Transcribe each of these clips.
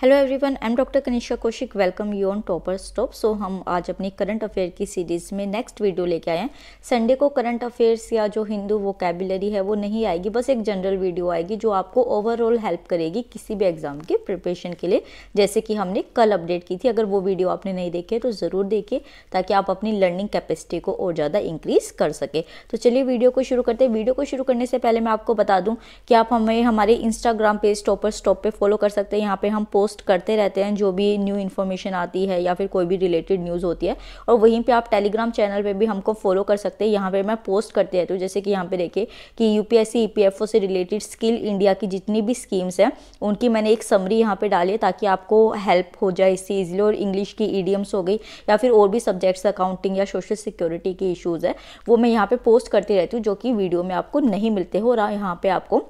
hello everyone I am doctor Kanishka Kaushik welcome you on topper stop so हम आज अपनी current affair की series में नेक्स्ट वीडियो लेके आए हैं संडे को करंट अफेयर्स या जो हिंदू वो कैबुलरी है वो नहीं आएगी बस एक जनरल वीडियो आएगी जो आपको ओवरऑल हेल्प करेगी किसी भी एग्ज़ाम के प्रिपरेशन के लिए जैसे कि हमने कल अपडेट की थी अगर वो वीडियो आपने नहीं देखे तो ज़रूर देखिए ताकि आप अपनी लर्निंग कैपेसिटी को और ज़्यादा इंक्रीज़ कर सके तो चलिए वीडियो को शुरू करते हैं वीडियो को शुरू करने से पहले मैं आपको बता दूँ कि आप हमें हमारे इंस्टाग्राम पेज टॉपर स्टॉप पर फॉलो कर सकते हैं यहाँ पर हम पोस्ट पोस्ट करते रहते हैं जो भी न्यू इन्फॉर्मेशन आती है या फिर कोई भी रिलेटेड न्यूज़ होती है और वहीं पर आप टेलीग्राम चैनल पर भी हमको फॉलो कर सकते हैं यहाँ पर मैं पोस्ट करते रहती हूँ जैसे कि यहाँ पर देखिए कि यू पी से रिलेटेड स्किल इंडिया की जितनी भी स्कीम्स हैं उनकी मैंने एक समरी यहाँ पर डाली है ताकि आपको हेल्प हो जाए इससे ईजिली और इंग्लिश की ईडियम्स हो गई या फिर और भी सब्जेक्ट्स अकाउंटिंग या सोशल सिक्योरिटी के इशूज़ है वो मैं यहाँ पर पोस्ट करती रहती हूँ जो कि वीडियो में आपको नहीं मिलते हो और यहाँ पर आपको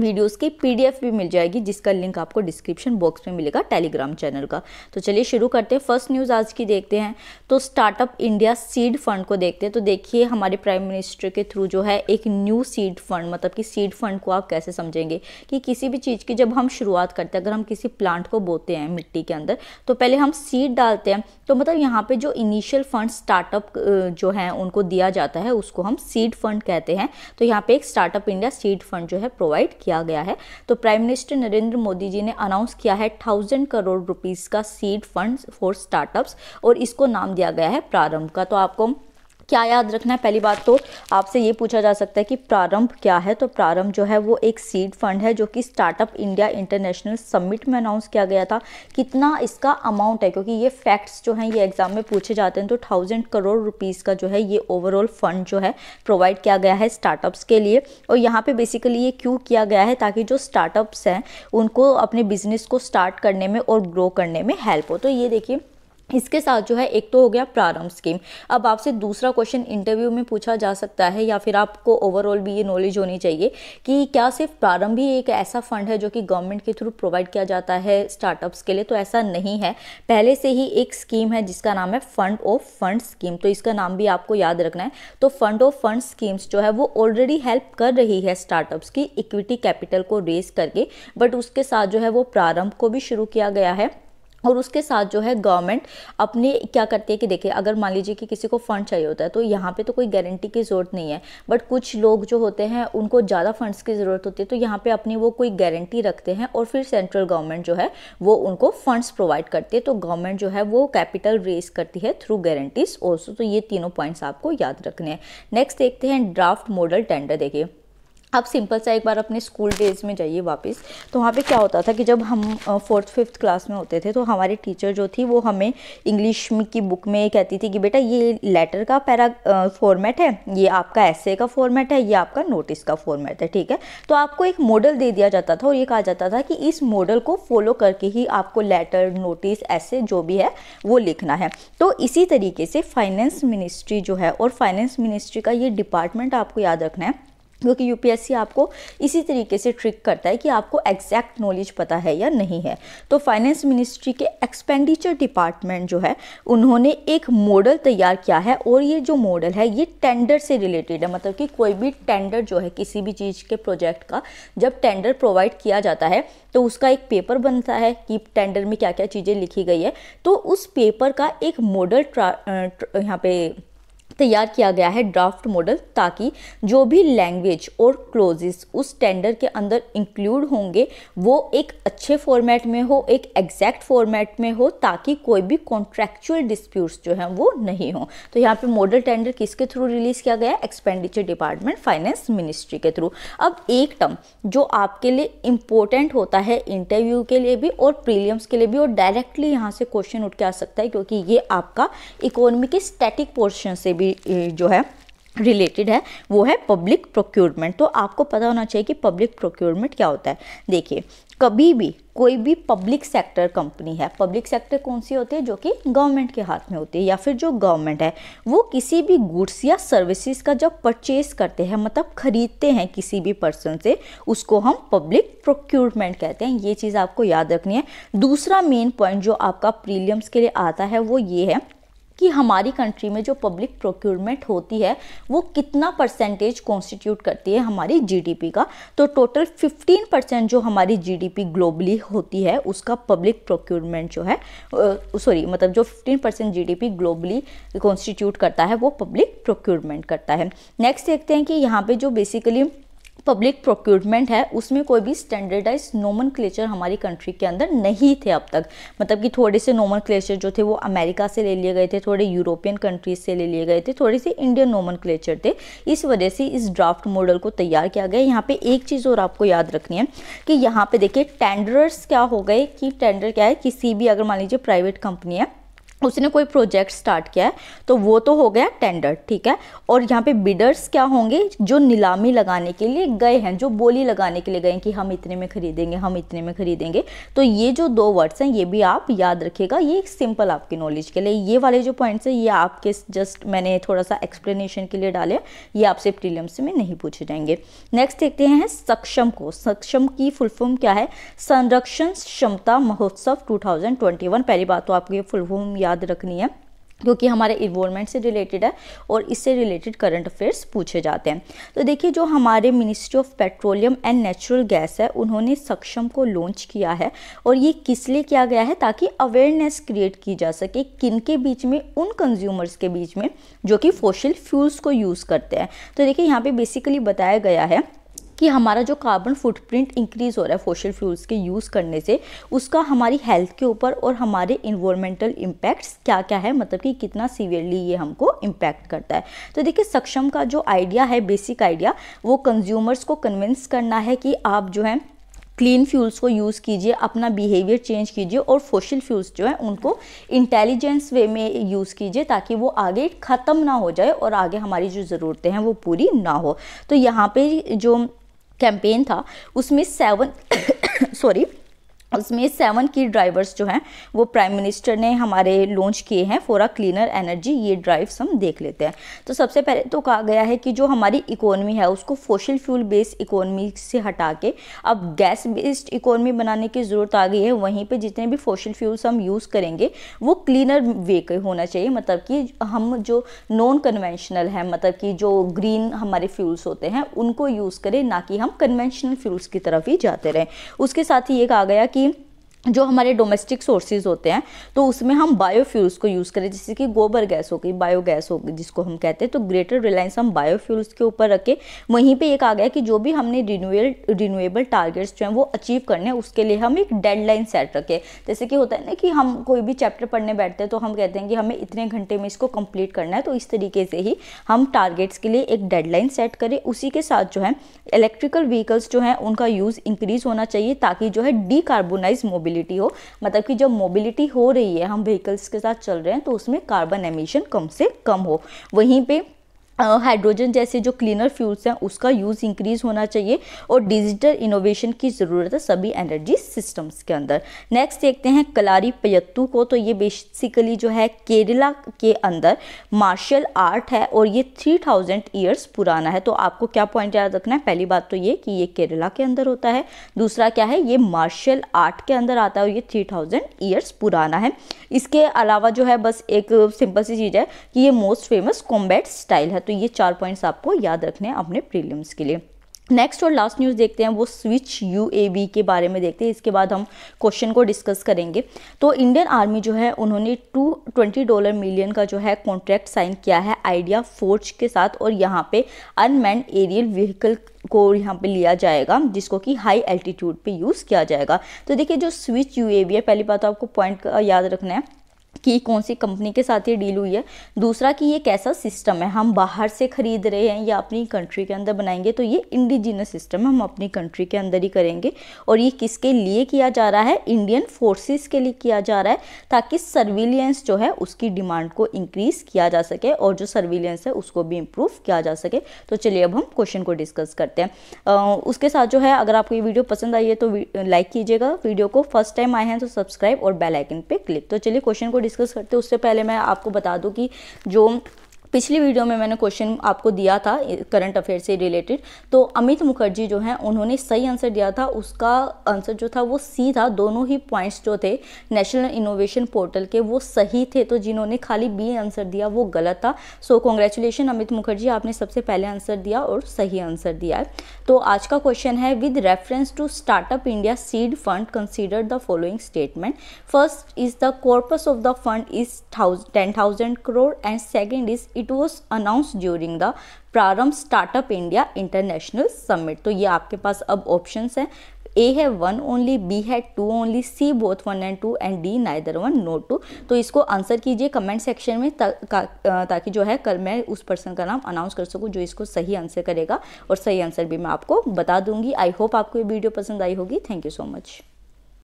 वीडियोस की पीडीएफ भी मिल जाएगी जिसका लिंक आपको डिस्क्रिप्शन बॉक्स में मिलेगा टेलीग्राम चैनल का तो चलिए शुरू करते हैं फर्स्ट न्यूज़ आज की देखते हैं तो स्टार्टअप इंडिया सीड फंड को देखते हैं तो देखिए हमारे प्राइम मिनिस्टर के थ्रू जो है एक न्यू सीड फंड मतलब कि सीड फंड को आप कैसे समझेंगे कि किसी भी चीज़ की जब हम शुरुआत करते हैं अगर हम किसी प्लांट को बोते हैं मिट्टी के अंदर तो पहले हम सीड डालते हैं तो मतलब यहाँ पर जो इनिशियल फंड स्टार्टअप जो है उनको दिया जाता है उसको हम सीड फंड कहते हैं तो यहाँ पर एक स्टार्टअप इंडिया सीड फंड जो है प्रोवाइड किया गया है तो प्राइम मिनिस्टर नरेंद्र मोदी जी ने अनाउंस किया है थाउजेंड करोड़ रुपीज़ का सीड फंड फॉर स्टार्टअप्स और इसको नाम दिया गया है प्रारंभ का तो आपको क्या याद रखना है पहली बात तो आपसे ये पूछा जा सकता है कि प्रारंभ क्या है तो प्रारंभ जो है वो एक सीड फंड है जो कि स्टार्टअप इंडिया इंटरनेशनल समिट में अनाउंस किया गया था कितना इसका अमाउंट है क्योंकि ये फैक्ट्स जो हैं ये एग्जाम में पूछे जाते हैं तो थाउजेंड करोड़ रुपीज़ का जो है ये ओवरऑल फंड जो है प्रोवाइड किया गया है स्टार्टअप्स के लिए और यहाँ पर बेसिकली ये क्यों किया गया है ताकि जो स्टार्टअप्स हैं उनको अपने बिजनेस को स्टार्ट करने में और ग्रो करने में हेल्प हो तो ये देखिए इसके साथ जो है एक तो हो गया प्रारंभ स्कीम अब आपसे दूसरा क्वेश्चन इंटरव्यू में पूछा जा सकता है या फिर आपको ओवरऑल भी ये नॉलेज होनी चाहिए कि क्या सिर्फ प्रारंभ ही एक ऐसा फंड है जो कि गवर्नमेंट के थ्रू प्रोवाइड किया जाता है स्टार्टअप्स के लिए तो ऐसा नहीं है पहले से ही एक स्कीम है जिसका नाम है फंड ऑफ फंड स्कीम तो इसका नाम भी आपको याद रखना है तो फंड ऑफ फंड स्कीम्स जो है वो ऑलरेडी हेल्प कर रही है स्टार्टअप्स की इक्विटी कैपिटल को रेज करके बट उसके साथ जो है वो प्रारंभ को भी शुरू किया गया है और उसके साथ जो है गवर्नमेंट अपने क्या करती है कि देखिए अगर मान लीजिए कि किसी को फंड चाहिए होता है तो यहाँ पे तो कोई गारंटी की ज़रूरत नहीं है बट कुछ लोग जो होते हैं उनको ज़्यादा फंड्स की ज़रूरत होती है तो यहाँ पे अपनी वो कोई गारंटी रखते हैं और फिर सेंट्रल गवर्नमेंट जो है वो उनको फंड्स प्रोवाइड करती है तो गवर्नमेंट जो है वो कैपिटल रेज करती है थ्रू गारंटीज़ ऑल्सो तो ये तीनों पॉइंट्स आपको याद रखने हैं नेक्स्ट देखते हैं ड्राफ्ट मॉडल टेंडर देखिए आप सिंपल सा एक बार अपने स्कूल डेज में जाइए वापस तो वहाँ पे क्या होता था कि जब हम फोर्थ फिफ्थ क्लास में होते थे तो हमारी टीचर जो थी वो हमें इंग्लिश की बुक में कहती थी कि बेटा ये लेटर का पैरा फॉर्मेट है ये आपका एसे का फॉर्मेट है ये आपका नोटिस का फॉर्मेट है ठीक है तो आपको एक मॉडल दे दिया जाता था और ये कहा जाता था कि इस मॉडल को फॉलो करके ही आपको लेटर नोटिस ऐसे जो भी है वो लिखना है तो इसी तरीके से फाइनेंस मिनिस्ट्री जो है और फाइनेंस मिनिस्ट्री का ये डिपार्टमेंट आपको याद रखना है क्योंकि यूपीएससी आपको इसी तरीके से ट्रिक करता है कि आपको एग्जैक्ट नॉलेज पता है या नहीं है तो फाइनेंस मिनिस्ट्री के एक्सपेंडिचर डिपार्टमेंट जो है उन्होंने एक मॉडल तैयार किया है और ये जो मॉडल है ये टेंडर से रिलेटेड है मतलब कि कोई भी टेंडर जो है किसी भी चीज़ के प्रोजेक्ट का जब टेंडर प्रोवाइड किया जाता है तो उसका एक पेपर बनता है कि टेंडर में क्या क्या चीज़ें लिखी गई है तो उस पेपर का एक मॉडल यहाँ पे तैयार किया गया है ड्राफ्ट मॉडल ताकि जो भी लैंग्वेज और क्लोजेस उस टेंडर के अंदर इंक्लूड होंगे वो एक अच्छे फॉर्मेट में हो एक एग्जैक्ट फॉर्मेट में हो ताकि कोई भी कॉन्ट्रेक्चुअल डिस्प्यूट्स जो हैं वो नहीं हो तो यहाँ पे मॉडल टेंडर किसके थ्रू रिलीज़ किया गया एक्सपेंडिचर डिपार्टमेंट फाइनेंस मिनिस्ट्री के थ्रू अब एक टर्म जो आपके लिए इम्पोर्टेंट होता है इंटरव्यू के लिए भी और प्रीलियम्स के लिए भी और डायरेक्टली यहाँ से क्वेश्चन उठ के आ सकता है क्योंकि ये आपका इकोनॉमी के स्टैटिक पोर्शन से भी भी जो है रिलेटेड है वो है पब्लिक प्रोक्योरमेंट तो आपको पता होना चाहिए कि पब्लिक प्रोक्योरमेंट क्या होता है देखिए कभी भी कोई भी पब्लिक सेक्टर कंपनी है पब्लिक सेक्टर कौन सी होती है जो कि गवर्नमेंट के हाथ में होती है या फिर जो गवर्नमेंट है वो किसी भी गुड्स या सर्विसेज का जब परचेस करते हैं मतलब खरीदते हैं किसी भी पर्सन से उसको हम पब्लिक प्रोक्योरमेंट कहते हैं ये चीज़ आपको याद रखनी है दूसरा मेन पॉइंट जो आपका प्रीलियम्स के लिए आता है वो ये है कि हमारी कंट्री में जो पब्लिक प्रोक्योरमेंट होती है वो कितना परसेंटेज कॉन्स्टिट्यूट करती है हमारी जीडीपी का तो टोटल 15 परसेंट जो हमारी जीडीपी ग्लोबली होती है उसका पब्लिक प्रोक्योरमेंट जो है सॉरी मतलब जो 15 परसेंट जी ग्लोबली कॉन्स्टिट्यूट करता है वो पब्लिक प्रोक्योरमेंट करता है नेक्स्ट देखते हैं कि यहाँ पर जो बेसिकली पब्लिक प्रोक्योरमेंट है उसमें कोई भी स्टैंडर्डाइज नोमन हमारी कंट्री के अंदर नहीं थे अब तक मतलब कि थोड़े से नोमन जो थे वो अमेरिका से ले लिए गए थे थोड़े यूरोपियन कंट्रीज से ले लिए गए थे थोड़े से इंडियन नोमन थे इस वजह से इस ड्राफ्ट मॉडल को तैयार किया गया यहाँ पे एक चीज़ और आपको याद रखनी है कि यहाँ पे देखिए टेंडरर्स क्या हो गए कि टेंडर क्या है किसी भी अगर मान लीजिए प्राइवेट कंपनी है उसने कोई प्रोजेक्ट स्टार्ट किया है तो वो तो हो गया टेंडर ठीक है और यहाँ पे बिडर्स क्या होंगे जो नीलामी लगाने के लिए गए हैं जो बोली लगाने के लिए गए हैं कि हम इतने में खरीदेंगे हम इतने में खरीदेंगे तो ये जो दो वर्ड्स हैं ये भी आप याद रखिएगा ये एक सिंपल आपकी नॉलेज के लिए ये वाले जो पॉइंट्स हैं ये आपके जस्ट मैंने थोड़ा सा एक्सप्लेनेशन के लिए डाले ये आपसे प्रीलिम्स में नहीं पूछे जाएंगे नेक्स्ट देखते हैं सक्षम को सक्षम की फुल फॉर्म क्या है संरक्षण क्षमता महोत्सव टू पहली बात तो आपको ये फुल फॉर्म याद याद रखनी है क्योंकि हमारे इन्वॉलमेंट से रिलेटेड है और इससे रिलेटेड करंट अफेयर्स पूछे जाते हैं तो देखिए जो हमारे ministry of petroleum and natural gas है उन्होंने सक्षम को लॉन्च किया है और ये किस लिए किया गया है ताकि अवेयरनेस क्रिएट की जा सके किन के बीच में उन कंज्यूमर्स के बीच में जो कि फोशल फ्यूल्स को यूज़ करते हैं तो देखिए यहाँ पर बेसिकली बताया गया है कि हमारा जो कार्बन फुटप्रिंट इंक्रीज़ हो रहा है फोशल फ्यूल्स के यूज़ करने से उसका हमारी हेल्थ के ऊपर और हमारे इन्वामेंटल इम्पैक्ट्स क्या क्या है मतलब कि कितना सीवियरली ये हमको इम्पैक्ट करता है तो देखिए सक्षम का जो आइडिया है बेसिक आइडिया वो कंज्यूमर्स को कन्विंस करना है कि आप जो है क्लीन फ्यूल्स को यूज़ कीजिए अपना बिहेवियर चेंज कीजिए और फोशल फ्यूल्स जो है उनको इंटेलिजेंस वे में यूज़ कीजिए ताकि वो आगे ख़त्म ना हो जाए और आगे हमारी जो ज़रूरतें हैं वो पूरी ना हो तो यहाँ पे जो कैंपेन था उसमें सेवन सॉरी उसमें सेवन की ड्राइवर्स जो हैं वो प्राइम मिनिस्टर ने हमारे लॉन्च किए हैं फॉर अ क्लीनर एनर्जी ये ड्राइव्स हम देख लेते हैं तो सबसे पहले तो कहा गया है कि जो हमारी इकोनॉमी है उसको फोशल फ्यूल बेस्ड इकोनॉमी से हटा के अब गैस बेस्ड इकोनॉमी बनाने की ज़रूरत आ गई है वहीं पर जितने भी फोशल फ्यूल्स हम यूज़ करेंगे वो क्लीनर वे के होना चाहिए मतलब कि हम जो नॉन कन्वेंशनल है मतलब कि जो ग्रीन हमारे फ्यूल्स होते हैं उनको यूज़ करें ना कि हम कन्वेंशनल फ्यूल्स की तरफ ही जाते रहें उसके साथ ही ये कहा गया कि जो हमारे डोमेस्टिक सोर्सेज होते हैं तो उसमें हम बायोफ्यूल्स को यूज़ करें जैसे कि गोबर गैस हो गई बायोगैस हो गई जिसको हम कहते हैं तो ग्रेटर रिलायंस हम बायोफ्यूल्स के ऊपर रखें वहीं पे एक आ गया कि जो भी हमने रिन्यूएल रिन्यूएबल टारगेट्स जो हैं वो अचीव करने हैं उसके लिए हम एक डेडलाइन सेट रखें जैसे कि होता है ना कि हम कोई भी चैप्टर पढ़ने बैठते हैं तो हम कहते हैं कि हमें इतने घंटे में इसको कम्प्लीट करना है तो इस तरीके से ही हम टारगेट्स के लिए एक डेडलाइन सेट करें उसी के साथ जो है इलेक्ट्रिकल व्हीकल्स जो हैं उनका यूज़ इंक्रीज़ होना चाहिए ताकि जो है डी मोबिलिटी मोबिलिटी हो मतलब कि जब मोबिलिटी हो रही है हम व्हीकल्स के साथ चल रहे हैं तो उसमें कार्बन एमिशन कम से कम हो वहीं पर हाइड्रोजन जैसे जो क्लीनर फ्यूल्स हैं उसका यूज़ इंक्रीज होना चाहिए और डिजिटल इनोवेशन की ज़रूरत है सभी एनर्जी सिस्टम्स के अंदर नेक्स्ट देखते हैं कलारी पयत्तू को तो ये बेसिकली जो है केरला के अंदर मार्शल आर्ट है और ये थ्री थाउजेंड ईयर्स पुराना है तो आपको क्या पॉइंट याद रखना है पहली बात तो ये कि ये केरला के अंदर होता है दूसरा क्या है ये मार्शल आर्ट के अंदर आता है और ये थ्री थाउजेंड ईयर्स पुराना है इसके अलावा जो है बस एक सिंपल सी चीज़ है कि ये मोस्ट फेमस कॉम्बैट स्टाइल है तो ये चार पॉइंट्स आपको याद रखने हैं अपने प्रीलिम्स के लिए नेक्स्ट और लास्ट न्यूज़ देखते हैं वो स्विच यू के बारे में देखते हैं इसके बाद हम क्वेश्चन को डिस्कस करेंगे तो इंडियन आर्मी जो है उन्होंने टू ट्वेंटी डॉलर मिलियन का जो है कॉन्ट्रैक्ट साइन किया है आइडिया फोर्ज के साथ और यहाँ पे अनमैन एरियल व्हीकल को यहाँ पे लिया जाएगा जिसको कि हाई एल्टीट्यूड पर यूज़ किया जाएगा तो देखिए जो स्विच यू है पहली बात तो आपको पॉइंट याद रखना है कि कौन सी कंपनी के साथ ये डील हुई है दूसरा कि ये कैसा सिस्टम है हम बाहर से ख़रीद रहे हैं या अपनी कंट्री के अंदर बनाएंगे तो ये इंडिजिनस सिस्टम हम अपनी कंट्री के अंदर ही करेंगे और ये किसके लिए किया जा रहा है इंडियन फोर्सेस के लिए किया जा रहा है ताकि सर्विलियंस जो है उसकी डिमांड को इंक्रीज़ किया जा सके और जो सर्विलियंस है उसको भी इम्प्रूव किया जा सके तो चलिए अब हम क्वेश्चन को डिस्कस करते हैं आ, उसके साथ जो है अगर आपको ये वीडियो पसंद आई है तो लाइक कीजिएगा वीडियो को फर्स्ट टाइम आए हैं तो सब्सक्राइब और बेलाइकन पर क्लिक तो चलिए क्वेश्चन को डिस्कस करते हैं उससे पहले मैं आपको बता दूँ कि जो पिछली वीडियो में मैंने क्वेश्चन आपको दिया था करंट अफेयर से रिलेटेड तो अमित मुखर्जी जो हैं उन्होंने सही आंसर दिया था उसका आंसर जो था वो सी था दोनों ही पॉइंट्स जो थे नेशनल इनोवेशन पोर्टल के वो सही थे तो जिन्होंने खाली बी आंसर दिया वो गलत था सो कॉन्ग्रेचुलेशन अमित मुखर्जी आपने सबसे पहले आंसर दिया और सही आंसर दिया है तो आज का क्वेश्चन है with reference to startup India seed fund consider the following statement first is the corpus of the fund is ten thousand crore and second is it was announce during the Prarambh startup India international summit तो ये आपके पास अब option हैं A है one only B है two only C both one and two and D neither one nor two तो इसको आंसर कीजिए कमेंट सेक्शन में ताकि जो है कल मैं उस पर्सन का नाम अनाउंस कर सकूँ जो इसको सही आंसर करेगा और सही आंसर भी मैं आपको बता दूंगी आई होप आपको ये वीडियो पसंद आई होगी थैंक यू सो मच